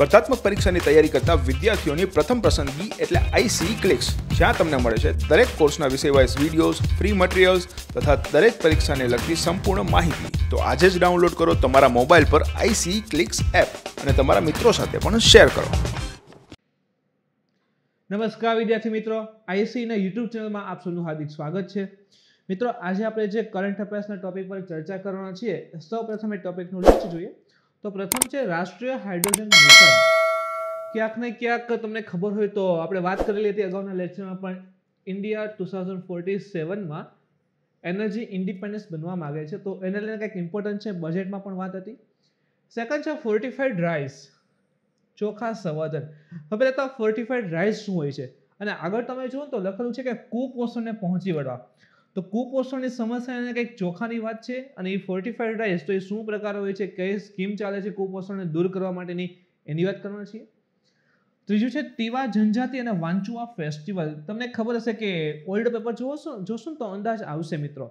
સ્પર્ધાત્મક પરીક્ષાની તૈયારી કરતા વિદ્યાર્થીઓની પ્રથમ પસંદગી એટલે આઈસી ક્લિક્સ e જ્યાં તમને મળે છે દરેક કોર્સના વિષય વાઇઝ વિડીયોઝ ફ્રી મટીરિયલ્સ તથા દરેક પરીક્ષાને લગતી સંપૂર્ણ માહિતી તો આજે જ ડાઉનલોડ કરો તમારા મોબાઈલ પર આઈસી ક્લિક્સ એપ અને તમારા મિત્રો સાથે પણ શેર કરો નમસ્કાર વિદ્યાર્થી મિત્રો આઈસીઈના e યુટ્યુબ ચેનલમાં આપ સૌનું હાર્દિક સ્વાગત છે મિત્રો આજે આપણે જે કરંટ અફેર્સના ટોપિક પર ચર્ચા કરવાના છીએ સૌ પ્રથમ એ ટોપિકનું લિસ્ટ જોઈએ તો પ્રથમ છે રાષ્ટ્રીય હાઇડ્રોજન મિશન ક્યાંક ને ક્યાંક તમને ખબર હોય તો આપણે વાત કરેલી હતી અગાઉના લેક્ચરમાં પણ ઇન્ડિયા ટુ થાઉઝન્ડ ફોર્ટી સેવનમાં એનર્જી ઇન્ડિપેન્ડન્સ બનવા માગે છે તો એને લઈને કંઈક ઇમ્પોર્ટન્ટ છે બજેટમાં પણ વાત હતી સેકન્ડ છે ફોર્ટિફાઈડ રાઈસ ચોખા સંવર્ધન હવે લેતા ફોર્ટિફાઈડ રાઈસ શું હોય છે અને આગળ તમે જુઓ તો લખેલું છે કે કુપોષણને પહોંચી વળવા તો કુપોષણની સમસ્યાને કંઈક ચોખાની વાત છે અને એ ફોર્ટિફાઈડ રાઈસ તો એ શું પ્રકાર હોય છે કઈ સ્કીમ ચાલે છે કુપોષણને દૂર કરવા માટેની એની વાત કરવાના છીએ ત્રીજું છે તીવા જનજાતિ અને વાંચુઆ ફેસ્ટિવલ તમને ખબર હશે કે ઓલ્ડ પેપર જોશો જોશો ને તો અંદાજ આવશે મિત્રો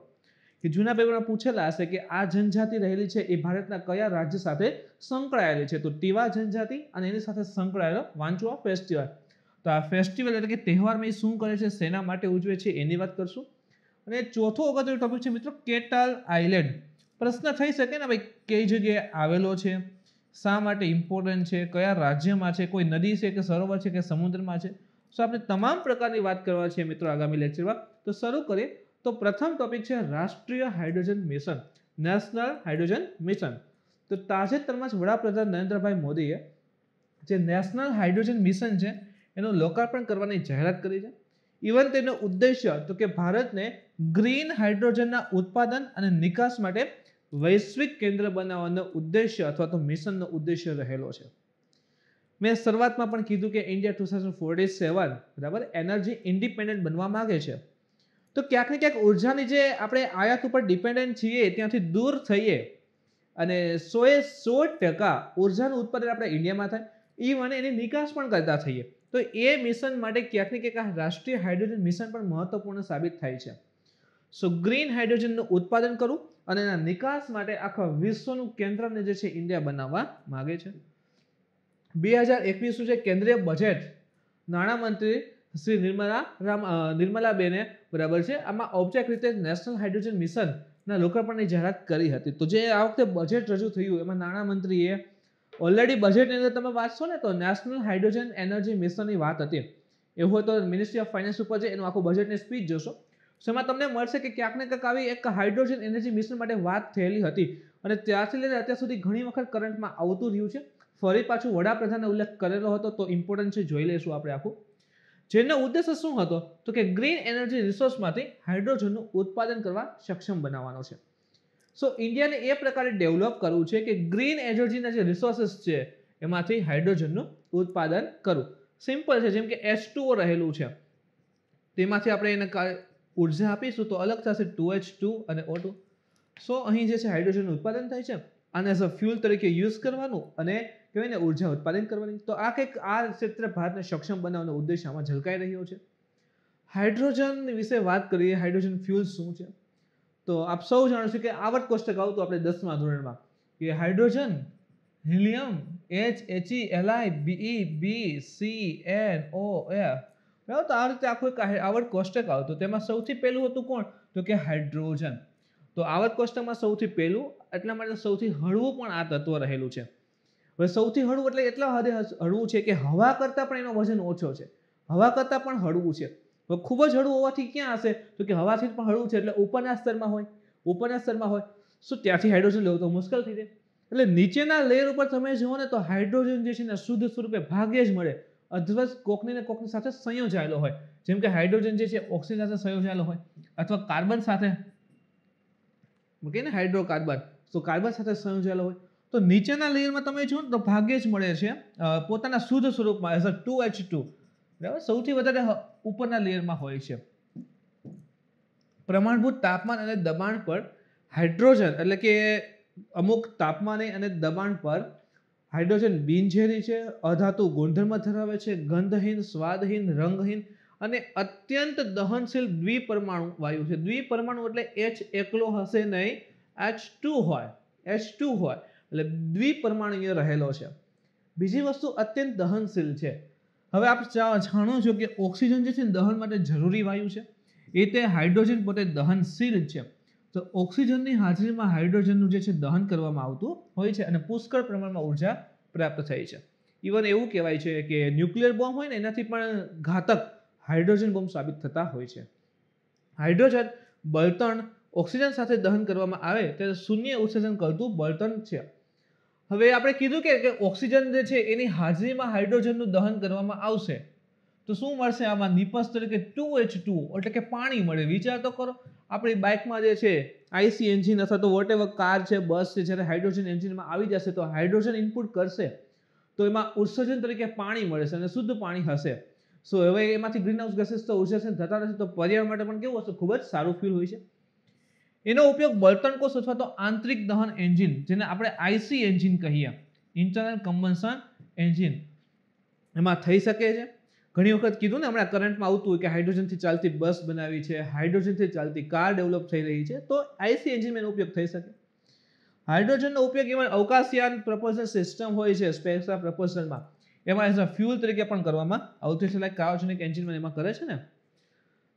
કે જૂના પેપરમાં પૂછેલા હશે કે આ જનજાતિ રહેલી છે એ ભારતના કયા રાજ્ય સાથે સંકળાયેલી છે તો ટીવા જનજાતિ અને એની સાથે સંકળાયેલો વાંચુઆ ફેસ્ટિવલ તો આ ફેસ્ટિવલ એટલે કે તહેવારમાં એ શું કરે છે સેના માટે ઉજવે છે એની વાત કરશું અને ચોથો અગત્યનો ટોપિક છે મિત્રો કેટલ આઇલેન્ડ પ્રશ્ન થઈ શકે ને ભાઈ કઈ જગ્યાએ આવેલો છે શા માટે ઇમ્પોર્ટન્ટ છે કયા રાજ્યમાં છે કોઈ નદી છે કે સરોવર છે કે સમુદ્રમાં છે સો આપણે તમામ પ્રકારની વાત કરવા છે મિત્રો આગામી લેક્ચરમાં તો શરૂ કરીએ તો પ્રથમ ટોપિક છે રાષ્ટ્રીય hydrogen mission national hydrogen mission તો તાજેતરમાં જ વડાપ્રધાન નરેન્દ્રભાઈ મોદીએ જે નેશનલ હાઇડ્રોજન મિશન છે એનું લોકાર્પણ કરવાની જાહેરાત કરી છે ઇવન તેનો ઉદ્દેશ્ય તો કે ભારતને ગ્રીન હાઇડ્રોજનના ઉત્પાદન અને નિકાસ માટે વૈશ્વિક કેન્દ્ર બનાવવાનો ઉદ્દેશ્ય અથવા તો મિશનનો ઉદ્દેશ્ય રહેલો છે મેં શરૂઆતમાં પણ કીધું કે India two thousand forty seven બરાબર એનર્જી ઇન્ડિપેન્ડન્ટ બનવા માગે છે તો ક્યાંક ને ક્યાંક ઉર્જાની જે આપણે આયાત ઉપર ડિપેન્ડન્ટ છીએ ત્યાંથી દૂર થઈએ અને સોએ સો ટકા ઉર્જાનું ઉત્પાદન આપણે ઇન્ડિયામાં થાય ઇવન એની નિકાસ પણ કરતા થઈએ તો એ મિશન માટે ક્યાંક ને ક્યાંક રાષ્ટ્રીય હાઇડ્રોજન મિશન પણ મહત્વપૂર્ણ સાબિત થાય છે સો ગ્રીન હાઇડ્રોજનનું ઉત્પાદન કરવું અને એના નિકાસ માટે આખા વિશ્વનું કેન્દ્રને જે છે ઇન્ડિયા બનાવવા માગે છે બે હજાર એકવીસનું જે કેન્દ્રીય બજેટ નાણામંત્રી શ્રી નિર્મલા રામ નિર્મલાબેને બરાબર છે આમાં ઔપચારિક રીતે નેશનલ હાઇડ્રોજન મિશનના લોકાર્પણની જાહેરાત કરી હતી તો જે આ વખતે બજેટ રજૂ થયું એમાં નાણામંત્રીએ ઓલરેડી બજેટની અંદર તમે વાંચશો ને તો નેશનલ હાઇડ્રોજન એનર્જી મિશનની વાત હતી એવું હોય તો મિનિસ્ટ્રી ઓફ ફાઇનાન્સ ઉપર છે એનું આખું બજેટની સ્પીચ જોશો સો એમાં તમને મળશે કે ક્યાંક ને ક્યાંક આવી એક હાઇડ્રોજન એનર્જી મિશન માટે વાત થયેલી હતી અને ત્યારથી લઈને અત્યાર સુધી ઘણી વખત કરંટમાં આવતું રહ્યું છે ફરી પાછું વડાપ્રધાને ઉલ્લેખ કરેલો હતો તો ઇમ્પોર્ટન્ટ છે જોઈ લઈશું આપણે આખું જેનો ઉદ્દેશ શું હતો તો કે ગ્રીન એનર્જી રિસોર્સમાંથી હાઇડ્રોજનનું ઉત્પાદન કરવા સક્ષમ બનાવવાનો છે સો ઇન્ડિયાને એ પ્રકારે ડેવલપ કરવું છે કે ગ્રીન એનર્જીના જે રિસોર્સિસ છે એમાંથી હાઇડ્રોજનનું ઉત્પાદન કરવું સિમ્પલ છે જેમ કે એચ ટુઓ રહેલું છે તેમાંથી આપણે એને ઉર્જા આપીશું તો અલગ થશે ટુ એચ ટુ અને ઓ ટુ સો અહીં જે છે હાઇડ્રોજનનું ઉત્પાદન થાય છે આને એઝ અ ફ્યુલ તરીકે યુઝ કરવાનું અને કહેવાય ને ઉર્જા ઉત્પાદન કરવાની તો આ કંઈક આ ક્ષેત્ર ભારતને સક્ષમ બનાવવાનો ઉદ્દેશ આમાં ઝલકાઈ રહ્યો છે હાઇડ્રોજન વિશે વાત કરીએ હાઇડ્રોજન ફ્યુલ શું છે તો આપ સૌ જાણો છો કે આવર્ત કોષ્ટક આવતું આપણે દસમા ધોરણમાં કે hydrogen helium H H H E L I B E B C N O F બરાબર તો આ રીતે આખું એક આવર્ત કોષ્ટક આવતું તેમાં સૌથી પહેલું હતું કોણ તો કે હાઇડ્રોજન તો આવર્ત કોષ્ટકમાં સૌથી પહેલું એટલા માટે સૌથી હળવું પણ આ તત્વ રહેલું છે હવે સૌથી હળવું એટલે એટલા હદે હળવું છે કે હવા કરતાં પણ એનો વજન ઓછો છે હવા કરતાં પણ હળવું છે ખૂબ જ હળવું હોવાથી ક્યાં હશે તો કે હવાથી પણ હળવું છે એટલે ઉપરના સ્તરમાં હોય ઉપરના સ્તરમાં હોય શું ત્યાંથી હાઇડ્રોજન લેવું તો મુશ્કેલ થઈ જાય એટલે નીચેના લેયર ઉપર તમે જુઓ ને તો હાઇડ્રોજન જે છે ને શુદ્ધ સ્વરૂપે ભાગ્યે જ મળે અથવા કોકની ને કોકની સાથે સંયોજાયેલો હોય જેમ કે હાઇડ્રોજન જે છે ઓક્સિજન સાથે સંયોજાયેલો હોય અથવા કાર્બન સાથે મૂકીએ ને હાઇડ્રોકાર્બન તો કાર્બન સાથે સંયોજાયેલો હોય તો નીચેના લેયરમાં તમે જુઓ ને તો ભાગ્યે જ મળે છે પોતાના શુદ્ધ સ્વરૂપમાં as a two H two બરાબર સૌથી વધારે ઉપરના લેયરમાં હોય છે પ્રમાણભૂત તાપમાન અને દબાણ પર હાઇડ્રોજન એટલે કે અમુક તાપમાને અને દબાણ પર હાઇડ્રોજન બિનઝેરી છે અધાતુ ગુણધર્મ ધરાવે છે ગંધહીન સ્વાદહીન રંગહીન અને અત્યંત દહનશીલ દ્વિપરમાણુ વાયુ છે દ્વિપરમાણુ એટલે એચ એકલો હશે નહીં એચ ટુ હોય એચ ટુ હોય એટલે દ્વિપરમાણુય રહેલો છે બીજી વસ્તુ અત્યંત દહનશીલ છે હવે આપ જાણો છો કે ઓક્સિજન જે છે ને દહન માટે જરૂરી વાયુ છે એ તે હાઇડ્રોજન પોતે દહનશીલ છે તો ઓક્સિજનની હાજરીમાં હાઇડ્રોજનનું જે છે દહન કરવામાં આવતું હોય છે અને પુષ્કળ પ્રમાણમાં ઉર્જા પ્રાપ્ત થાય છે ઇવન એવું કહેવાય છે કે ન્યુક્લિયર બોમ્બ હોય ને એનાથી પણ ઘાતક હાઇડ્રોજન બોમ્બ સાબિત થતા હોય છે હાઇડ્રોજન બળતણ ઓક્સિજન સાથે દહન કરવામાં આવે ત્યારે શૂન્ય ઉત્સર્જન કરતું બળતણ છે હવે આપણે કીધું કે ઓક્સિજન જે છે એની હાજરીમાં હાઇડ્રોજનનું દહન કરવામાં આવશે તો શું મળશે આમાં નિપસ તરીકે ટુ એચ ટુ એટલે કે પાણી મળે વિચાર તો કરો આપણી બાઇકમાં જે છે આઈસી એન્જિન અથવા તો વોટ એવર કાર છે બસ છે જ્યારે હાઇડ્રોજન એન્જિનમાં આવી જશે તો હાઇડ્રોજન ઇનપુટ કરશે તો એમાં ઉત્સર્જન તરીકે પાણી મળશે અને શુદ્ધ પાણી હશે સો હવે એમાંથી ગ્રીન હાઉસ ગેસીસ તો ઉત્સર્જન થતા નથી તો પર્યાવરણ માટે પણ કેવું હશે ખૂબ જ સારું ફીલ હોય છે એનો ઉપયોગ બળતણ અથવા તો આંતરિક દહન એન્જિન જેને આપણે આઈસી એન્જિન કહીએ ઇન્ટરનલ કમ્બન્શન એન્જિન એમાં થઈ શકે છે ઘણી વખત કીધું ને હમણાં કરંટમાં આવતું હોય કે હાઇડ્રોજનથી ચાલતી બસ બનાવી છે હાઇડ્રોજનથી ચાલતી કાર ડેવલપ થઈ રહી છે તો આઈસી એન્જિન એનો ઉપયોગ થઈ શકે હાઇડ્રોજનનો ઉપયોગ એમાં અવકાશયાન પ્રપોઝલ સિસ્ટમ હોય છે સ્પેસા પ્રપોઝલમાં એમાં એઝ અ ફ્યુલ તરીકે પણ કરવામાં આવતું છે લાઈક કાયોજનિક એન્જિનમાં એમાં કરે છે ને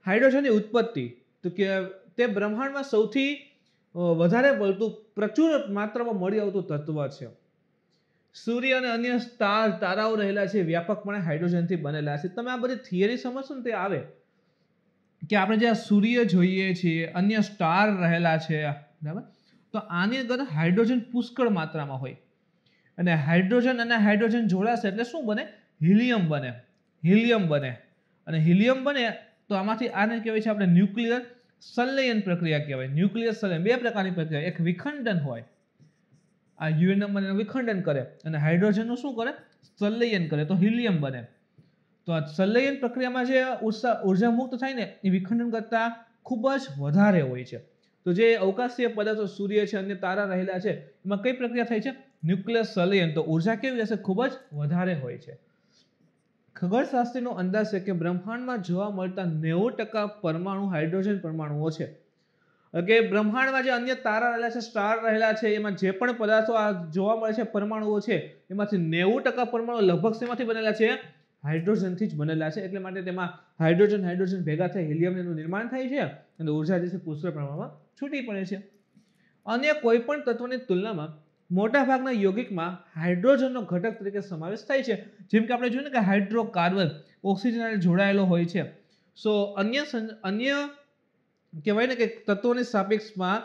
હાઇડ્રોજનની ઉત્પત્તિ તો કે તે બ્રહ્માંડમાં સૌથી વધારે પડતું પ્રચુર માત્રામાં મળી આવતું તત્વ છે સૂર્ય અને અન્ય સ્ટાર તારાઓ રહેલા છે વ્યાપકપણે હાઇડ્રોજનથી બનેલા છે તમે આ બધી થિયરી સમજશો ને તે આવે કે આપણે જે સૂર્ય જોઈએ છીએ અન્ય સ્ટાર રહેલા છે બરાબર તો આની અંદર હાઇડ્રોજન પુષ્કળ માત્રામાં હોય અને હાઇડ્રોજન અને હાઇડ્રોજન જોડાશે એટલે શું બને હિલિયમ બને હિલિયમ બને અને હિલિયમ બને તો આમાંથી આને કહેવાય છે આપણે ન્યુક્લિયર સંલયન પ્રક્રિયા કહેવાય ન્યુક્લિયર સંલયન બે પ્રકારની પ્રક્રિયા એક વિખંડન હોય આ યુરેનિયમ બને વિખંડન કરે અને હાઇડ્રોજનનું શું કરે સંલયન કરે તો હિલિયમ બને તો આ સંલયન પ્રક્રિયામાં જે ઉર્જા ઉર્જા મુક્ત થાય ને એ વિખંડન કરતાં ખૂબ જ વધારે હોય છે તો જે અવકાશીય પદાર્થો સૂર્ય છે અન્ય તારા રહેલા છે એમાં કઈ પ્રક્રિયા થાય છે ન્યુક્લિયસ સંલયન તો ઉર્જા કેવી હશે ખૂબ જ વધારે હોય છે ખગોળશાસ્ત્રીનો અંદાજ છે કે બ્રહ્માંડમાં જોવા મળતા નેવું ટકા પરમાણુ હાઇડ્રોજન પરમાણુઓ છે કે બ્રહ્માંડમાં જે અન્ય તારા રહેલા છે સ્ટાર રહેલા છે એમાં જે પણ પદાર્થો આ જોવા મળે છે પરમાણુઓ છે એમાંથી નેવું ટકા પરમાણુ લગભગ શેમાંથી બનેલા છે હાઇડ્રોજનથી જ બનેલા છે એટલે માટે તેમાં હાઇડ્રોજન હાઇડ્રોજન ભેગા થઈ હિલિયમનું નિર્માણ થાય છે અને ઉર્જા જે છે પુષ્ક પ્રમાણમાં છૂટી પડે છે અન્ય કોઈ પણ તત્વની તુલનામાં મોટાભાગના યોગિકમાં હાઇડ્રોજનનો ઘટક તરીકે સમાવેશ થાય છે જેમ કે આપણે જોઈએ ને કે હાઇડ્રોકાર્બન ઓક્સિજન સાથે જોડાયેલો હોય છે સો અન્ય અન્ય કહેવાય ને કે તત્વોની સાપેક્ષમાં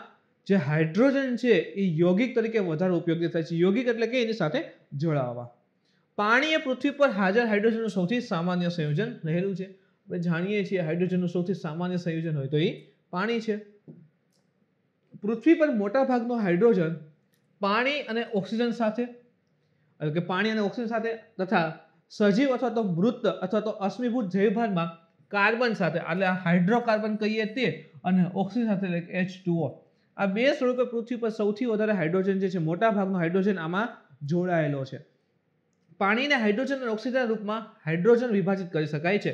જે હાઇડ્રોજન છે એ યોગિક તરીકે વધારે ઉપયોગી થાય છે યોગિક એટલે કે એની સાથે જોડાવા પાણી એ પૃથ્વી પર હાજર હાઇડ્રોજનનું સૌથી સામાન્ય સંયોજન રહેલું છે આપણે જાણીએ છીએ હાઇડ્રોજનનું સૌથી સામાન્ય સંયોજન હોય તો એ પાણી છે પૃથ્વી પર મોટા હાઇડ્રોજન પાણી અને ઓક્સિજન સાથે કે પાણી અને ઓક્સિજન સાથે તથા સજીવ અથવા તો મૃત અથવા તો અશ્મિભૂત જૈવભારમાં કાર્બન સાથે એટલે હાઇડ્રોકાર્બન કહીએ તે અને ઓક્સિજન સાથે લાઈક એચ ટુઓ આ બે સ્વરૂપે પૃથ્વી પર સૌથી વધારે હાઇડ્રોજન જે છે મોટા ભાગનો હાઇડ્રોજન આમાં જોડાયેલો છે પાણીને હાઇડ્રોજન અને ઓક્સિજન રૂપમાં હાઇડ્રોજન વિભાજિત કરી શકાય છે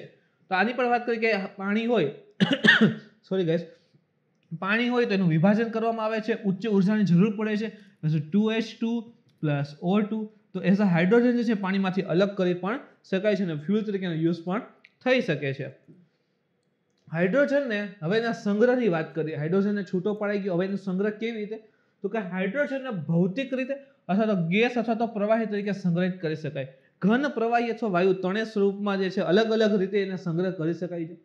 તો આની પણ વાત કરી કે પાણી હોય સોરી ગેસ પાણી હોય તેનું વિભાજન કરવામાં આવે છે ઉચ્ચ ઉર્જાની જરૂર પડે છે પછી two H two plus O two તો એઝ અ હાઇડ્રોજન જે છે પાણીમાંથી અલગ કરી પણ શકાય છે અને ફ્યુલ તરીકેનો યુઝ પણ થઈ શકે છે હાઇડ્રોજનને હવે એના સંગ્રહની વાત કરીએ હાઇડ્રોજનને છૂટો પડાઈ ગયો હવે એનો સંગ્રહ કેવી રીતે તો કે હાઇડ્રોજનને ભૌતિક રીતે અથવા તો ગેસ અથવા તો પ્રવાહી તરીકે સંગ્રહિત કરી શકાય ઘન પ્રવાહી અથવા વાયુ ત્રણેય સ્વરૂપમાં જે છે અલગ અલગ રીતે એને સંગ્રહ કરી શકાય છે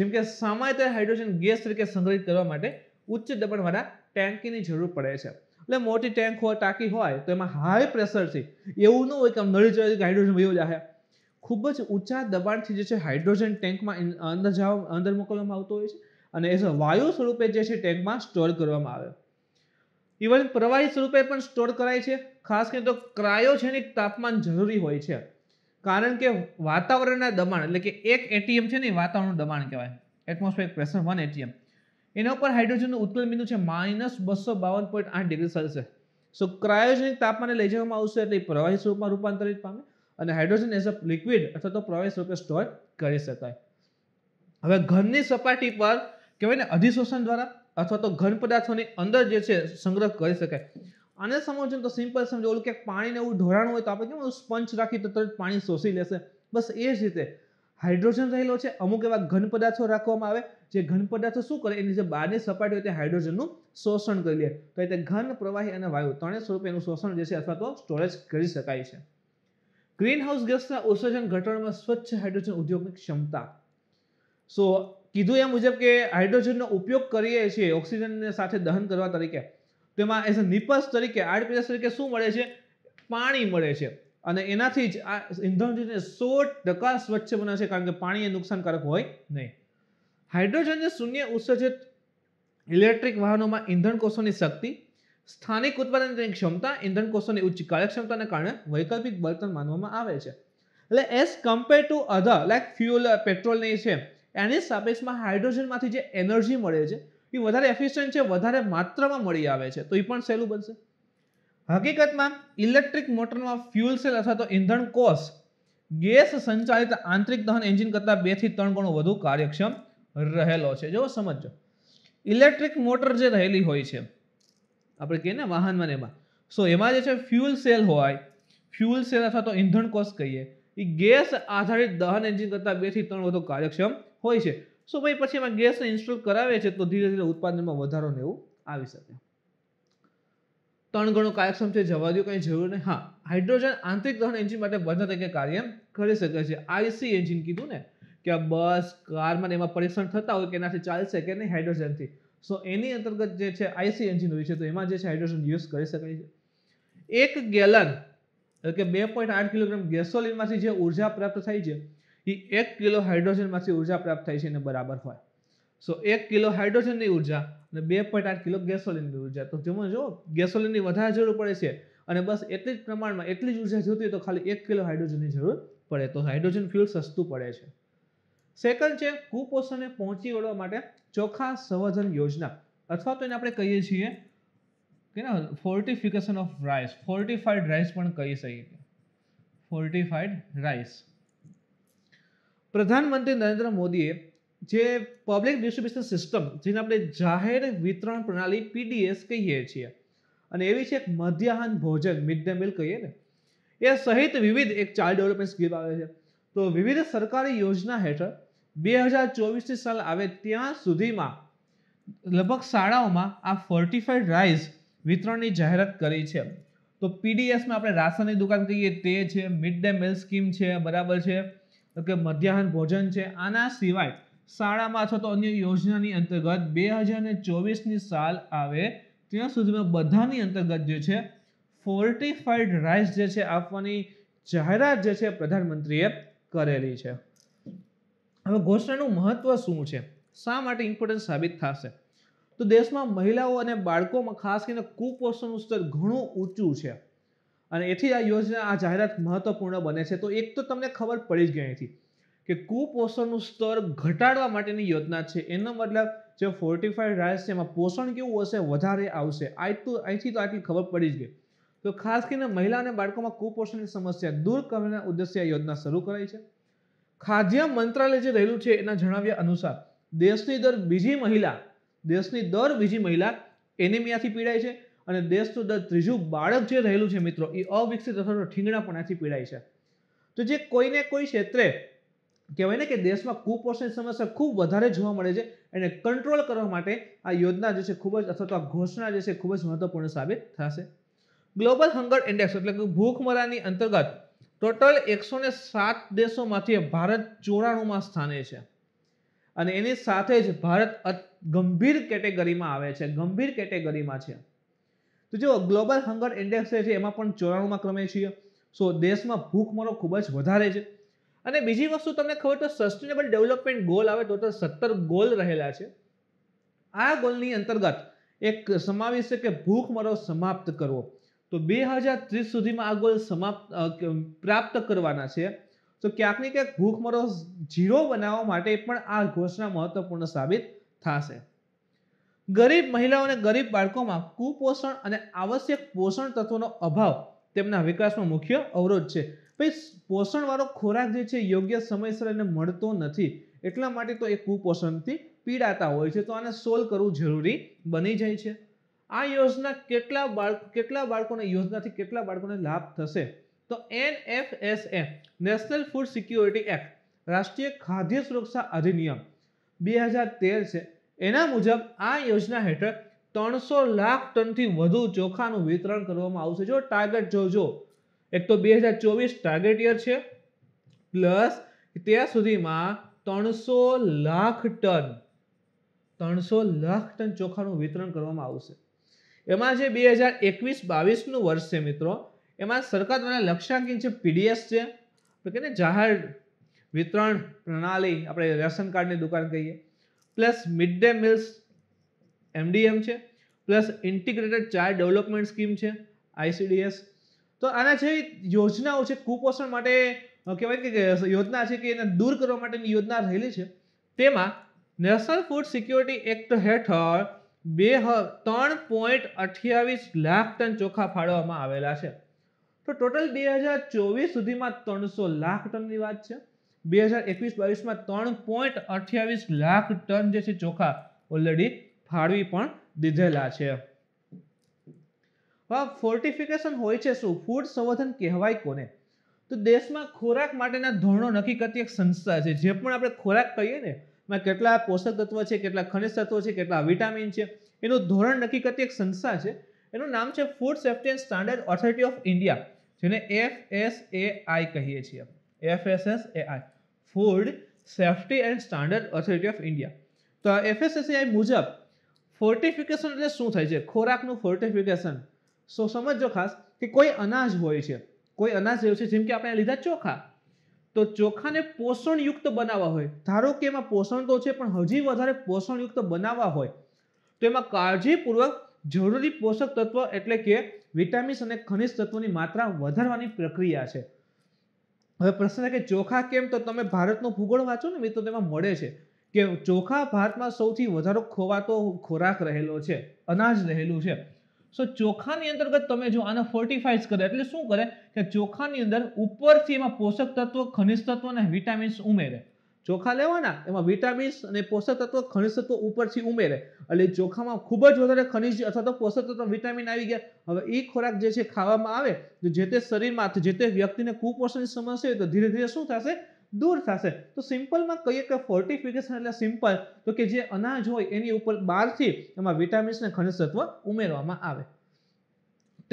જેમ કે સામાન્ય હાઇડ્રોજન ગેસ તરીકે સંગ્રહિત કરવા માટે ઉચ્ચ દબાણવાળા ટેન્કીની જરૂર પડે છે એટલે મોટી ટેન્ક હોય ટાંકી હોય તો એમાં હાઈ પ્રેશર છે એવું ન હોય કે નળી ચડી હાઇડ્રોજન વયો જાય ખૂબ જ ઊંચા દબાણથી જે છે હાઇડ્રોજન ટેન્કમાં અંદર જાવ અંદર મોકલવામાં આવતો હોય છે અને એ વાયુ સ્વરૂપે જે છે ટેન્કમાં સ્ટોર કરવામાં આવે ઇવન પ્રવાહી સ્વરૂપે પણ સ્ટોર કરાય છે ખાસ કરીને તો ક્રાયોજેનિક તાપમાન જરૂરી હોય છે કારણ કે વાતાવરણના દબાણ એટલે કે એક એટીએમ છે ને વાતાવરણનું દબાણ કહેવાય એટમોસ્ફિયર પ્રેશર વન એટીએમ એના ઉપર હાઇડ્રોજનનું ઉત્કલન બિંદુ છે માઇનસ બસો બાવન પોઈન્ટ આઠ ડિગ્રી સેલ્સિયસ સો ક્રાયોજનિક તાપમાને લઈ જવામાં આવશે એટલે પ્રવાહી સ્વરૂપમાં રૂપાંતરિત પામે અને હાઇડ્રોજન એઝ અ લિક્વિડ અથવા તો પ્રવાહી સ્વરૂપે સ્ટોર કરી શકાય હવે ઘનની સપાટી પર કહેવાય ને અધિશોષણ દ્વારા અથવા તો ઘન પદાર્થોની અંદર જે છે સંગ્રહ કરી શકાય આને સમજો તો સિમ્પલ સમજો ઓલું કે પાણીને એવું ઢોરાણ હોય તો આપણે કેવું સ્પંચ રાખી તો તરત પાણી શોષી લેશે બસ એ જ રીતે હાઇડ્રોજન રહેલો છે અમુક એવા ઘન પદાર્થો રાખવામાં આવે જે ઘન પદાર્થો શું કરે એની જે બહારની સપાટી હોય તે હાઇડ્રોજનનું શોષણ કરી લે તો એટલે ઘન પ્રવાહી અને વાયુ ત્રણેય સ્વરૂપે એનું શોષણ જે છે અથવા તો સ્ટોરેજ કરી શકાય છે ગ્રીન હાઉસ ગેસના ઉત્સર્જન ઘટાડવામાં સ્વચ્છ હાઇડ્રોજન ઉદ્યોગની ક્ષમતા સો કીધું એ મુજબ કે હાઇડ્રોજનનો ઉપયોગ કરીએ છીએ ઓક્સિજનને સાથે દહન કરવા તરીકે તેમાં એઝ અ નિપસ તરીકે આડપીએસ તરીકે શું મળે છે પાણી મળે છે અને એનાથી જ આ ઇંધણને સો ટકા સ્વચ્છ બનાવે છે કારણ કે પાણી એ નુકસાનકારક હોય નહીં હાઇડ્રોજનને શૂન્ય ઉત્સર્જિત ઇલેક્ટ્રિક વાહનોમાં ઇંધણ કોષોની શક્તિ સ્થાનિક ઉત્પાદનની ક્ષમતા ઇંધણ કોષોની ઉચ્ચ કાર્યક્ષમતાને કારણે વૈકલ્પિક બળતણ માનવામાં આવે છે એટલે as compare to other like fuel પેટ્રોલની છે એની સાપેક્ષમાં હાઇડ્રોજનમાંથી જે એનર્જી મળે છે એ વધારે એફિશિયન્ટ છે વધારે માત્રામાં મળી આવે છે તો એ પણ સહેલું બનશે હકીકતમાં ઇલેક્ટ્રિક મોટરમાં ફ્યુલ સેલ અથવા તો ઇંધણ કોષ ગેસ સંચાલિત આંતરિક દહન એન્જિન કરતાં બેથી ત્રણ ગણો વધુ કાર્યક્ષમ રહેલો છે જો સમજો ઇલેક્ટ્રિક મોટર જે રહેલી હોય છે આપણે કહીએ ને વાહનમાં એમાં સો એમાં જે છે ફ્યુલ સેલ હોય ફ્યુલ સેલ અથવા તો ઇંધણ કોષ કહીએ એ ગેસ આધારિત દહન એન્જિન કરતાં બેથી ત્રણ વધુ કાર્યક્ષમ હોય છે સો ભાઈ પછી એમાં ગેસ ઇન્સ્ટોલ કરાવે છે તો ધીરે ધીરે ઉત્પાદનમાં વધારો ને એવું આવી શકે ત્રણ ગણો કાર્યક્ષમ છે જવા દો કંઈ જરૂર નહીં હા હાઇડ્રોજન આંતરિક દહન એન્જિન માટે બધા તરીકે કાર્ય કરી શકે છે આઈસી એન્જિન કીધું ને કે આ બસ કારમાં એમાં પરીક્ષણ થતા હોય કે એનાથી ચાલશે કે નહીં હાઇડ્રોજનથી સો એની અંતર્ગત જે છે આઈસી એન્જિન હોય છે તો એમાં જે છે હાઇડ્રોજન યુઝ કરી શકાય છે એક ગેલન એટલે કે બે પોઈન્ટ આઠ કિલોગ્રામ ગેસોલિનમાંથી જે ઉર્જા પ્રાપ્ત થાય છે એ એક કિલો હાઇડ્રોજનમાંથી ઉર્જા પ્રાપ્ત થાય છે એને બરાબર હોય સો એક કિલો હાઇડ્રોજનની ઉર્જા અને બે પોઈન્ટ આઠ કિલો ગેસોલિનની ઉર્જા તો જેમાં જો ગેસોલિનની વધારે જરૂર પડે છે અને બસ એટલી જ પ્રમાણમાં એટલી જ ઉર્જા જોતી તો ખાલી એક કિલો હાઇડ્રોજનની જરૂર પડે તો હાઇડ્રોજન ફ્યુલ સસ્તું પડે છે સેકન્ડ છે કુપોષણને પહોંચી વળવા માટે ચોખા સંવર્ધન યોજના અથવા તો એને આપણે કહીએ છીએ કે ના fortification of rice fortified rice પણ કહી શકીએ ફોર્ટિફાઈડ રાઈસ પ્રધાનમંત્રી નરેન્દ્ર મોદીએ જે પબ્લિક ડિસ્ટ્રીબ્યુશન સિસ્ટમ જેને આપણે જાહેર વિતરણ પ્રણાલી પીડીએસ કહીએ છીએ અને એવી છે એક મધ્યાહન ભોજન મિડ ડે મીલ કહીએ ને એ સહિત વિવિધ એક ચાઇલ્ડ ડેવલપમેન્ટ સ્કીમ આવે છે તો વિવિધ સરકારી યોજના હેઠળ બે હજાર ચોવીસની સાલ આવે ત્યાં સુધીમાં લગભગ શાળાઓમાં આ ફોર્ટિફાઈડ રાઈસ વિતરણની જાહેરાત કરી છે તો પીડીએસમાં આપણે રાશનની દુકાન કહીએ તે છે મિડ ડે મીલ સ્કીમ છે બરાબર છે તો કે મધ્યાહન ભોજન છે આના સિવાય શાળામાં અથવા તો અન્ય યોજનાની અંતર્ગત બે હજાર ને ચોવીસની સાલ આવે ત્યાં સુધીમાં બધાની અંતર્ગત જે છે ફોર્ટિફાઈડ રાઈસ જે છે આપવાની જાહેરાત જે છે પ્રધાનમંત્રીએ કરેલી છે હવે ઘોષણાનું મહત્વ શું છે શા માટે ઇમ્પોર્ટન્ટ સાબિત થશે તો દેશમાં મહિલાઓ અને બાળકોમાં ખાસ કરીને કુપોષણનું સ્તર ઘણું ઊંચું છે અને એથી આ યોજના આ જાહેરાત મહત્વપૂર્ણ બને છે તો એક તો તમને ખબર પડી જ ગઈ હતી કે કુપોષણનું સ્તર ઘટાડવા માટેની યોજના છે એનો મતલબ જે ફોર્ટિફાઈડ રાઈસ છે એમાં પોષણ કેવું હશે વધારે આવશે આજ તો અહીંથી તો આટલી ખબર પડી જ ગઈ તો ખાસ કરીને મહિલા અને બાળકોમાં કુપોષણની સમસ્યા દૂર કરવાના ઉદ્દેશ્ય યોજના શરૂ કરાઈ છે ખાદ્ય મંત્રાલય જે રહેલું છે એના જણાવ્યા અનુસાર દેશની દર બીજી મહિલા દેશની દર બીજી મહિલા એનેમિયાથી પીડાય છે અને દેશનું દર ત્રીજું બાળક જે રહેલું છે મિત્રો એ અવિકસિત અથવા ઠીંગણાપણાથી પીડાય છે તો જે કોઈને કોઈ ક્ષેત્રે કહેવાય ને કે દેશમાં કુપોષણ સમસ્યા ખૂબ વધારે જોવા મળે છે એને કંટ્રોલ કરવા માટે આ યોજના જે છે ખૂબ જ અથવા તો આ ઘોષણા જે છે ખૂબ જ મહત્વપૂર્ણ સાબિત થશે ગ્લોબલ હંગર ઇન્ડેક્સ એટલે કે ભૂખમરાની અંતર્ગત ટોટલ એકસો ને સાત દેશોમાંથી ભારત ચોરાણુંમાં સ્થાને છે અને એની સાથે જ ભારત ગંભીર કેટેગરીમાં આવે છે ગંભીર કેટેગરીમાં છે તો જુઓ ગ્લોબલ હંગર ઇન્ડેક્સ છે એમાં પણ ચોરાણુંમાં ક્રમે છીએ સો દેશમાં ભૂખમરો ખૂબ જ વધારે છે અને બીજી વસ્તુ તમને ખબર તો સસ્ટેનેબલ ડેવલપમેન્ટ ગોલ આવે ટોટલ સત્તર ગોલ રહેલા છે આ ગોલની અંતર્ગત એક સમાવેશ છે કે ભૂખમરો સમાપ્ત કરવો તો બે હજાર ત્રીસ સુધીમાં આ ગોલ સમાપ્ત પ્રાપ્ત કરવાના છે તો ક્યાંક ને ક્યાંક ભૂખમરો ઝીરો બનાવવા માટે પણ આ ઘોષણા મહત્વપૂર્ણ સાબિત થશે ગરીબ મહિલાઓ અને ગરીબ બાળકોમાં કુપોષણ અને આવશ્યક પોષણ તત્વોનો અભાવ તેમના વિકાસનો મુખ્ય અવરોધ છે પછી પોષણવાળો ખોરાક જે છે યોગ્ય સમયસર એને મળતો નથી એટલા માટે તો એ કુપોષણથી પીડાતા હોય છે તો આને સોલ્વ કરવું જરૂરી બની જાય છે આ યોજના કેટલા બાળકો કેટલા બાળકોને યોજનાથી કેટલા બાળકોને લાભ થશે તો N F S A national food security act રાષ્ટ્રીય ખાદ્ય સુરક્ષા અધિનિયમ બે હજાર તેર છે એના મુજબ આ યોજના હેઠળ ત્રણસો લાખ ટનથી વધુ ચોખાનું વિતરણ કરવામાં આવશે જો ટાર્ગેટ જોજો એક તો બે હજાર ચોવીસ ટાર્ગેટ યર છે પ્લસ ત્યાં સુધીમાં ત્રણસો લાખ ટન ત્રણસો લાખ ટન ચોખાનું વિતરણ કરવામાં આવશે એમાં જે બે હજાર એકવીસ બાવીસનું વર્ષ છે મિત્રો એમાં સરકાર દ્વારા લક્ષ્યાંકિત છે પીડીએસ છે તો કે જાહેર વિતરણ પ્રણાલી આપણે રેશન કાર્ડની દુકાન કહીએ plus mid day meals MDM છે plus integrated child development scheme છે આઈસીડીએસ તો આના જે યોજનાઓ છે કુપોષણ માટે કહેવાય કે યોજના છે કે એને દૂર કરવા માટેની યોજના રહેલી છે તેમાં નેશનલ ફૂડ સિક્યોરિટી એક્ટ હેઠળ બે ત્રણ પોઈન્ટ અઠ્યાવીસ લાખ ટન ચોખા ફાળવવામાં આવેલા છે તો ટોટલ બે હજાર ચોવીસ સુધીમાં ત્રણસો લાખ ટનની વાત છે બે હજાર એકવીસ બાવીસમાં ત્રણ પોઈન્ટ અઠ્યાવીસ લાખ ટન જે છે ચોખા ઓલરેડી ફાળવી પણ દીધેલા છે ફોર્ટિફિકેશન હોય છે શું ફૂડ સંવર્ધન કહેવાય કોને તો દેશમાં ખોરાક માટેના ધોરણો નક્કી કરતી એક સંસ્થા છે જે પણ આપણે ખોરાક કહીએ ને એમાં કેટલા પોષક તત્વ છે કેટલા ખનિજ તત્વો છે કેટલા વિટામિન છે એનું ધોરણ નક્કી કરતી એક સંસ્થા છે એનું નામ છે food safety and standard authority of India જેને એફ એસ એ આઈ કહીએ છીએ F S S A I food safety and standard authority of India તો એફએસએસએઆઈ મુજબ ફોર્ટિફિકેશન એટલે શું થાય છે ખોરાકનું ફોર્ટિફિકેશન સો સમજો ખાસ કે કોઈ અનાજ હોય છે કોઈ અનાજ રહ્યું છે જેમ કે આપણે લીધા ચોખા તો ચોખાને પોષણયુક્ત બનાવવા હોય ધારો કે એમાં પોષણ તો છે પણ હજી વધારે પોષણયુક્ત બનાવવા હોય તો એમાં કાળજીપૂર્વક જરૂરી પોષક તત્વ એટલે કે વિટામિન્સ અને ખનિજ તત્વોની માત્રા વધારવાની પ્રક્રિયા છે હવે પ્રશ્ન છે કે ચોખા કેમ તો તમે ભારતનો ભૂગોળ વાંચો ને મિત્રો તેમાં મળે છે કે ચોખા ભારતમાં સૌથી વધારે ખોવાતો ખોરાક રહેલો છે અનાજ રહેલું છે સો ચોખાની અંતર્ગત તમે જો આને ફોર્ટિફાઈડ કરે એટલે શું કરે કે ચોખાની અંદર ઉપરથી એમાં પોષક તત્વો ખનિજ તત્વો અને વિટામિન્સ ઉમેરે ચોખા લેવાના એમાં વિટામિન્સ અને પોષક તત્વો ખનિજ તત્વો ઉપરથી ઉમેરે એટલે ચોખામાં ખૂબ જ વધારે ખનિજ અથવા તો પોષક તત્વો વિટામિન આવી ગયા હવે એ ખોરાક જે છે ખાવામાં આવે જે તે શરીરમાં જે તે વ્યક્તિને કુપોષણની સમસ્યા હોય તો ધીરે ધીરે શું થશે દૂર થશે તો સિમ્પલમાં કહીએ કે ફોર્ટિફિકેશન એટલે સિમ્પલ તો કે જે અનાજ હોય એની ઉપર બહારથી એમાં વિટામિન્સ અને ખનિજ તત્વ ઉમેરવામાં આવે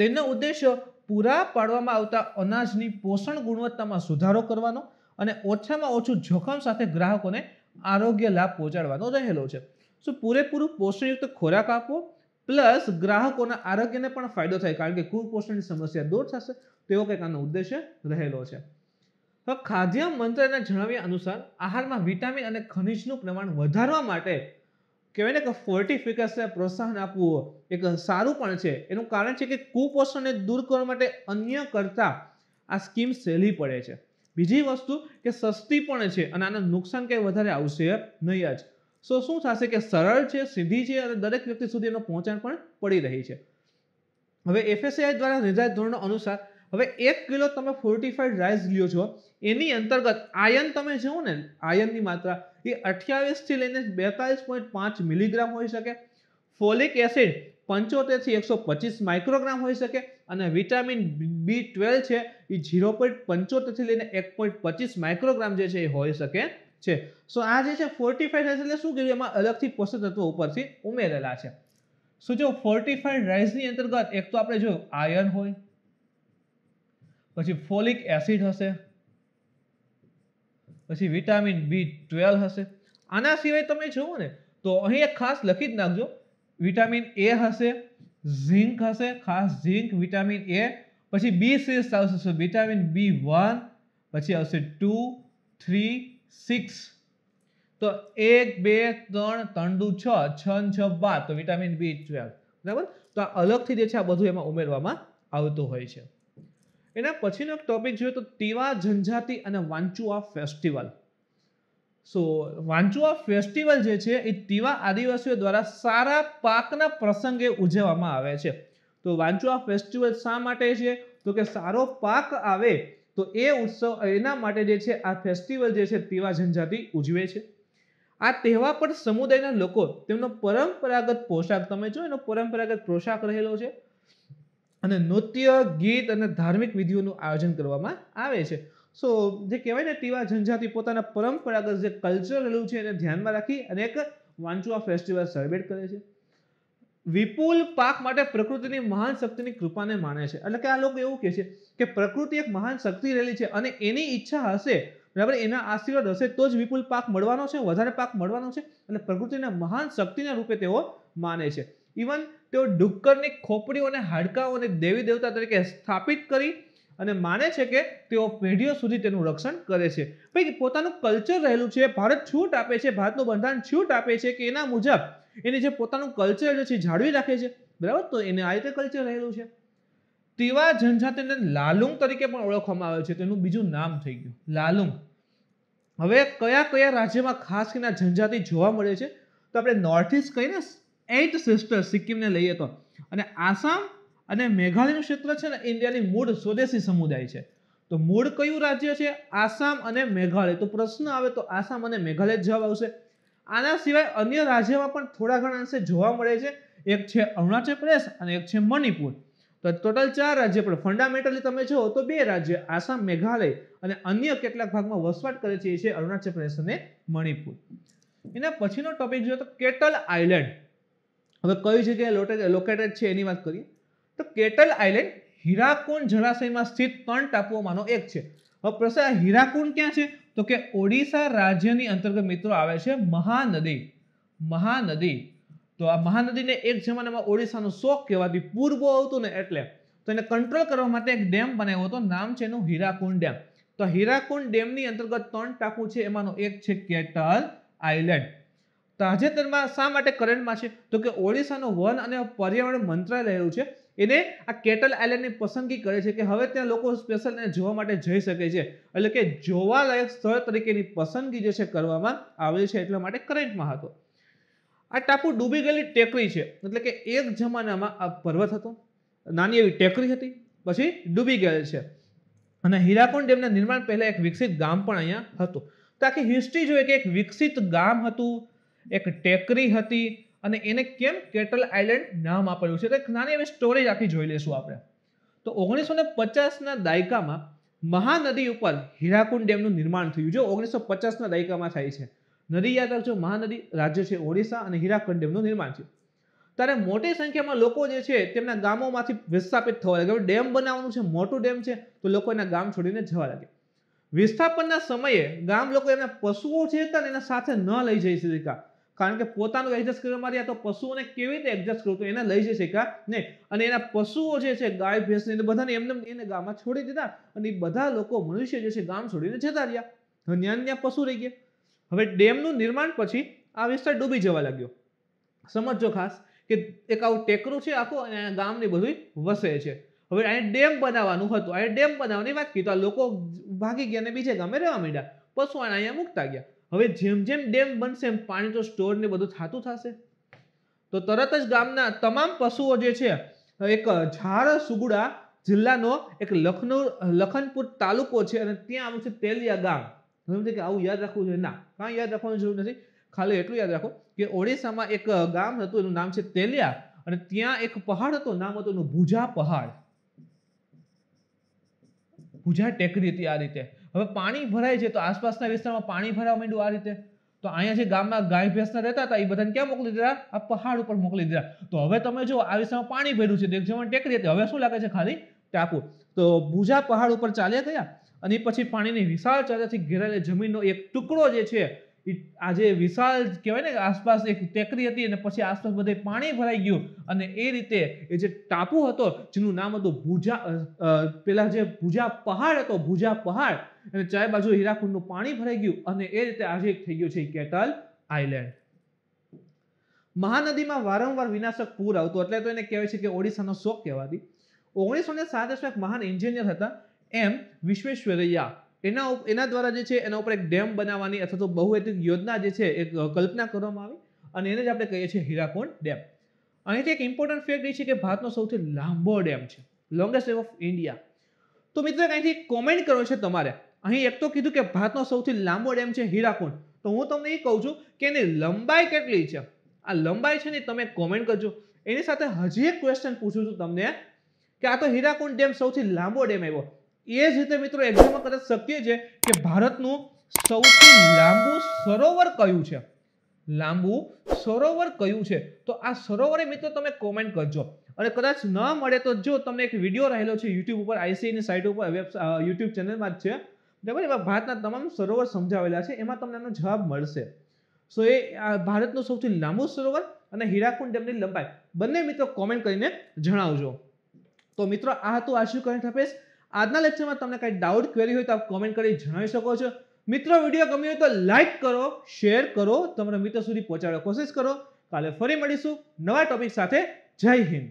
તેનો ઉદ્દેશ્ય પૂરા પાડવામાં આવતા અનાજની પોષણ ગુણવત્તામાં સુધારો કરવાનો અને ઓછામાં ઓછું જોખમ સાથે ગ્રાહકોને આરોગ્ય લાભ પહોંચાડવાનો રહેલો છે સો પૂરેપૂરું પોષણયુક્ત ખોરાક આપવો પ્લસ ગ્રાહકોના આરોગ્યને પણ ફાયદો થાય કારણ કે કુપોષણની સમસ્યા દૂર થશે તેવો કંઈક આનો ઉદ્દેશ્ય રહેલો છે તો ખાદ્ય મંત્રના જણાવ્યા અનુસાર આહારમાં વિટામિન અને ખનિજનું પ્રમાણ વધારવા માટે કહેવાય ને કે ફોર્ટિફિકેશનને પ્રોત્સાહન આપવું એક સારું પણ છે એનું કારણ છે કે કુપોષણને દૂર કરવા માટે અન્ય કરતાં આ સ્કીમ સહેલી પડે છે બીજી વસ્તુ કે સસ્તી પણ છે અને આનું નુકસાન કંઈ વધારે આવશે નહીં જ સો શું થશે કે સરળ છે સીધી છે અને દરેક વ્યક્તિ સુધી એનો પહોંચાણ પણ પડી રહી છે હવે એફએસઆઈ દ્વારા નિર્ધારિત ધોરણો અનુસાર હવે એક કિલો તમે ફોર્ટિફાઈડ રાઈસ લ્યો છો એની અંતર્ગત આયન તમે જુઓ ને આયનની માત્રા એ અઠ્યાવીસથી લઈને બેતાલીસ પોઈન્ટ પાંચ મિલીગ્રામ હોઈ શકે ફોલિક એસિડ પંચોતેરથી એકસો પચીસ માઇક્રોગ્રામ હોઈ શકે અને વિટામિન બી ટ્વેલ્વ છે એ ઝીરો પોઈન્ટ પંચોતેરથી લઈને એક પોઈન્ટ પચીસ માઇક્રોગ્રામ જે છે એ હોઈ શકે છે સો આ જે છે ફોર્ટિફાઈડ રાઈસ એટલે શું કર્યું એમાં અલગથી પોષક તત્વો ઉપરથી ઉમેરેલા છે સો જો ફોર્ટિફાઈડ રાઈસની અંતર્ગત એક તો આપણે જો આયર્ન હોય પછી ફોલિક એસિડ હશે પછી વિટામિન બી ટ્વેલ્વ હશે આના સિવાય તમે જુઓ ને તો અહીં એક ખાસ લખી જ નાખજો વિટામિન એ હશે ઝિંક હશે ખાસ ઝિંક વિટામિન એ પછી બી સિક્સ આવશે વિટામિન બી વન પછી આવશે ટુ થ્રી સિક્સ તો એક બે ત્રણ ત્રણદુ છ છ છ બાર તો વિટામિન બી ટ્વેલ્વ બરાબર તો આ અલગથી જે છે આ બધું એમાં ઉમેરવામાં આવતું હોય છે એના પછીનો એક ટોપિક જોઈએ તો તેવા જનજાતિ અને વાંચુઆ ફેસ્ટિવલ સો વાંચુઆ ફેસ્ટિવલ જે છે એ તેવા આદિવાસીઓ દ્વારા સારા પાકના પ્રસંગે ઉજવવામાં આવે છે તો વાંચુઆ ફેસ્ટિવલ શા માટે છે તો કે સારો પાક આવે તો એ ઉત્સવ એના માટે જે છે આ ફેસ્ટિવલ જે છે તેવા જનજાતિ ઉજવે છે આ તહેવાર પણ સમુદાયના લોકો તેમનો પરંપરાગત પોશાક તમે જો એનો પરંપરાગત પોશાક રહેલો છે અને નૃત્ય ગીત અને ધાર્મિક વિધિઓનું આયોજન કરવામાં આવે છે સો જે કહેવાય ને ટીવા જનજાતિ પોતાના પરંપરાગત જે કલ્ચરલું છે એને ધ્યાનમાં રાખી અને એક વાંચુઆ ફેસ્ટિવલ સેલિબ્રેટ કરે છે વિપુલ પાક માટે પ્રકૃતિની મહાન શક્તિની કૃપાને માને છે એટલે કે આ લોકો એવું કહે છે કે પ્રકૃતિ એક મહાન શક્તિ રહેલી છે અને એની ઈચ્છા હશે બરાબર એના આશીર્વાદ હશે તો જ વિપુલ પાક મળવાનો છે વધારે પાક મળવાનો છે અને પ્રકૃતિના મહાન શક્તિના રૂપે તેઓ માને છે ઇવન તેઓ ડુક્કરની ખોપડીઓ અને હાડકાઓને દેવી દેવતા તરીકે સ્થાપિત કરી અને માને છે કે તેઓ પેઢીઓ સુધી તેનું રક્ષણ કરે છે ભાઈ પોતાનું કલ્ચર રહેલું છે ભારત છૂટ આપે છે ભારતનું બંધારણ છૂટ આપે છે કે એના મુજબ એને જે પોતાનું કલ્ચર જે છે જાળવી રાખે છે બરાબર તો એને આ રીતે કલ્ચર રહેલું છે તેવા જનજાતિને લાલુંગ તરીકે પણ ઓળખવામાં આવે છે તેનું બીજું નામ થઈ ગયું લાલુંગ હવે કયા કયા રાજ્યમાં ખાસ કરીને જનજાતિ જોવા મળે છે તો આપણે નોર્થ ઈસ્ટ કહીને એઇટ સિસ્ટર સિક્કિમને લઈએ તો અને આસામ અને મેઘાલયનું ક્ષેત્ર છે ને ઇન્ડિયાની મૂળ સ્વદેશી સમુદાય છે તો મૂળ કયું રાજ્ય છે આસામ અને મેઘાલય તો પ્રશ્ન આવે તો આસામ અને મેઘાલય જવાબ આવશે આના સિવાય અન્ય રાજ્યમાં પણ થોડા ઘણા અંશે જોવા મળે છે એક છે અરુણાચલ પ્રદેશ અને એક છે મણિપુર તો ટોટલ ચાર રાજ્ય પણ ફંડામેન્ટલી તમે જુઓ તો બે રાજ્ય આસામ મેઘાલય અને અન્ય કેટલાક ભાગમાં વસવાટ કરે છે એ છે અરુણાચલ પ્રદેશ અને મણિપુર એના પછીનો ટોપિક જોઈએ તો કેટલ આઇલેન્ડ હવે કઈ જગ્યાએ લોકેટેડ છે એની વાત કરીએ તો કેટલ આઇલેન્ડ હીરાકુંડ જળાશયમાં સ્થિત ત્રણ ટાપુઓમાંનો એક છે હવે પ્રશ્ન હીરાકુંડ ક્યાં છે તો કે ઓડિશા રાજ્યની અંતર્ગત મિત્રો આવે છે મહાનદી મહાનદી તો આ મહાનદીને એક જમાનામાં ઓડિશાનો શોખ કહેવાથી પૂર્વો આવતું ને એટલે તો એને કંટ્રોલ કરવા માટે એક ડેમ બનાવ્યો હતો નામ છે એનું હીરાકુંડ ડેમ તો હીરાકુંડ ડેમની અંતર્ગત ત્રણ ટાપુ છે એમાંનો એક છે કેટલ આઇલેન્ડ તાજેતરમાં શા માટે કરંટમાં છે તો કે ઓડિશાનું વન અને પર્યાવરણ મંત્રાલય રહ્યું છે એને આ કેટલ આઇલેન્ડની પસંદગી કરે છે કે હવે ત્યાં લોકો સ્પેશિયલ એને જોવા માટે જઈ શકે છે એટલે કે જોવાલાયક સ્થળ તરીકેની પસંદગી જે છે કરવામાં આવેલી છે એટલા માટે કરંટમાં હતો આ ટાપુ ડૂબી ગયેલી ટેકરી છે એટલે કે એક જમાનામાં આ પર્વત હતો નાની એવી ટેકરી હતી પછી ડૂબી ગયેલ છે અને હીરાકુંડ ડેમના નિર્માણ પહેલાં એક વિકસિત ગામ પણ અહીંયા હતું તો આખી હિસ્ટ્રી જોઈએ કે એક વિકસિત ગામ હતું એક ટેકરી હતી અને એને કેમ કેટલ આઇલેન્ડ નામ આપેલું છે તો એક નાની એવી સ્ટોરી આખી જોઈ લઈશું આપણે તો ઓગણીસો ને પચાસના દાયકામાં મહાનદી ઉપર હીરાકુંડ ડેમનું નિર્માણ થયું જો ઓગણીસો પચાસના દાયકામાં થાય છે નદી યાદ રાખજો મહાનદી રાજ્ય છે ઓડિશા અને હીરાકુંડ ડેમનું નિર્માણ છે ત્યારે મોટી સંખ્યામાં લોકો જે છે તેમના ગામોમાંથી વિસ્થાપિત થવા લાગ્યા ડેમ બનાવવાનું છે મોટું ડેમ છે તો લોકો એના ગામ છોડીને જવા લાગ્યા વિસ્થાપનના સમયે ગામ લોકો એમના પશુઓ જે હતા એના સાથે ન લઈ જઈ શક્યા કારણ કે પોતાનું એડજસ્ટ કરવામાં રહ્યા તો પશુઓને કેવી રીતે એડજસ્ટ કરવું તો એને લઈ જશે કા નહીં અને એના પશુઓ જે છે ગાય ભેંસને બધાને એમને એને ગામમાં છોડી દીધા અને બધા લોકો મનુષ્ય જે છે ગામ છોડીને જતા રહ્યા ન્યા ન્યા પશુ રહી ગયા હવે ડેમનું નિર્માણ પછી આ વિસ્તાર ડૂબી જવા લાગ્યો સમજો ખાસ કે એક આવું ટેકરું છે આખું અને ગામની બધું વસે છે હવે અહીં ડેમ બનાવવાનું હતું અહીં ડેમ બનાવવાની વાત કીધું આ લોકો ભાગી ગયા અને બીજે ગામે રહેવા માંડ્યા પશુ અહીંયા મૂકતા ગયા હવે જેમ જેમ ડેમ બનશે એમ પાણી તો સ્ટોર ને બધું થતું થશે તો તરત જ ગામના તમામ પશુઓ જે છે એક ઝાર સુગુડા જિલ્લાનો એક લખનૌ લખનપુર તાલુકો છે અને ત્યાં આવું છે તેલિયા ગામ સમજે કે આવું યાદ રાખવું જોઈએ ના કાંઈ યાદ રાખવાની જરૂર નથી ખાલી એટલું યાદ રાખો કે ઓડિશામાં એક ગામ હતું એનું નામ છે તેલિયા અને ત્યાં એક પહાડ હતો નામ હતું એનું ભુજા પહાડ ભુજા ટેકરી હતી આ રીતે હવે પાણી ભરાય છે તો આસપાસના વિસ્તારમાં પાણી ભરાવા માંડ્યું આ રીતે તો અહીંયા જે ગામમાં ગાય ભેંસના રહેતા હતા એ બધાને ક્યાં મોકલી દીધા આ પહાડ ઉપર મોકલી દીધા તો હવે તમે જો આ વિસ્તારમાં પાણી ભર્યું છે દેખજમણ ટેકરી હતી હવે શું લાગે છે ખાલી ટાપુ તો ભુજા પહાડ ઉપર ચાલ્યા ગયા અને પછી પાણીની વિશાળ ચાદરથી ઘેરાયેલી જમીનનો એક ટુકડો જે છે આજે વિશાળ કહેવાય ને આસપાસ એક ટેકરી હતી અને પછી આસપાસ બધે પાણી ભરાઈ ગયું અને એ રીતે એ જે ટાપુ હતો જેનું નામ હતું ભુજા પેલા જે ભુજા પહાડ હતો ભુજા પહાડ અને ચારે બાજુ હીરાકુંડનું પાણી ભરાઈ ગયું અને એ રીતે આજે એક થઈ ગયું છે કેટલ આઇલેન્ડ મહાનદીમાં વારંવાર વિનાશક પૂર આવતું એટલે તો એને કહેવાય છે કે ઓડિશાનો શોખ કહેવાતી ઓગણીસો ને સાત મહાન એન્જિનિયર હતા એમ વિશ્વેશ્વરૈયા એના એના દ્વારા જે છે એના ઉપર એક ડેમ બનાવવાની અથવા તો બહુહેતુક યોજના જે છે એક કલ્પના કરવામાં આવી અને એને જ આપણે કહીએ છીએ હીરાકુંડ ડેમ અહીંથી એક ઇમ્પોર્ટન્ટ ફેક્ટ એ છે કે ભારતનો સૌથી લાંબો ડેમ છે લોંગેસ્ટ ડેમ ઓફ ઇન્ડિયા તો મિત્રો અહીંથી કોમેન્ટ કરો છે તમારે અહીં એક તો કીધું કે ભારતનો સૌથી લાંબો ડેમ છે હીરાકુંડ તો હું તમને એ કહું છું કે એની લંબાઈ કેટલી છે આ લંબાઈ છે ને તમે કોમેન્ટ કરજો એની સાથે હજી એક ક્વેશ્ચન પૂછું છું તમને કે આ તો હીરાકુંડ ડેમ સૌથી લાંબો ડેમ આવ્યો એ જ રીતે મિત્રો એક્ઝામમાં કદાચ શક્ય છે કે ભારતનું સૌથી લાંબુ સરોવર કયું છે લાંબુ સરોવર કયું છે તો આ સરોવરે મિત્રો તમે કોમેન્ટ કરજો અને કદાચ ન મળે તો જો તમને એક વિડીયો રહેલો છે યુટ્યુબ ઉપર આઈસીઆઈની સાઇટ ઉપર યુટ્યુબ ચેનલમાં જ છે બરાબર એમાં ભારતના તમામ સરોવર સમજાવેલા છે એમાં તમને એનો જવાબ મળશે સો એ ભારતનું સૌથી લાંબુ સરોવર અને હીરાકુંડ ડેમની લંબાઈ બંને મિત્રો કોમેન્ટ કરીને જણાવજો તો મિત્રો આ હતું આશુ કરંટ અફેર્સ આજના લેક્ચરમાં તમને કંઈ ડાઉટ ક્વેરી હોય તો આપ કોમેન્ટ કરી જણાવી શકો છો મિત્રો વિડીયો ગમ્યો હોય તો લાઇક કરો શેર કરો તમારા મિત્રો સુધી પહોંચાડવા કોશિશ કરો કાલે ફરી મળીશું નવા ટોપિક સાથે જય હિન્દ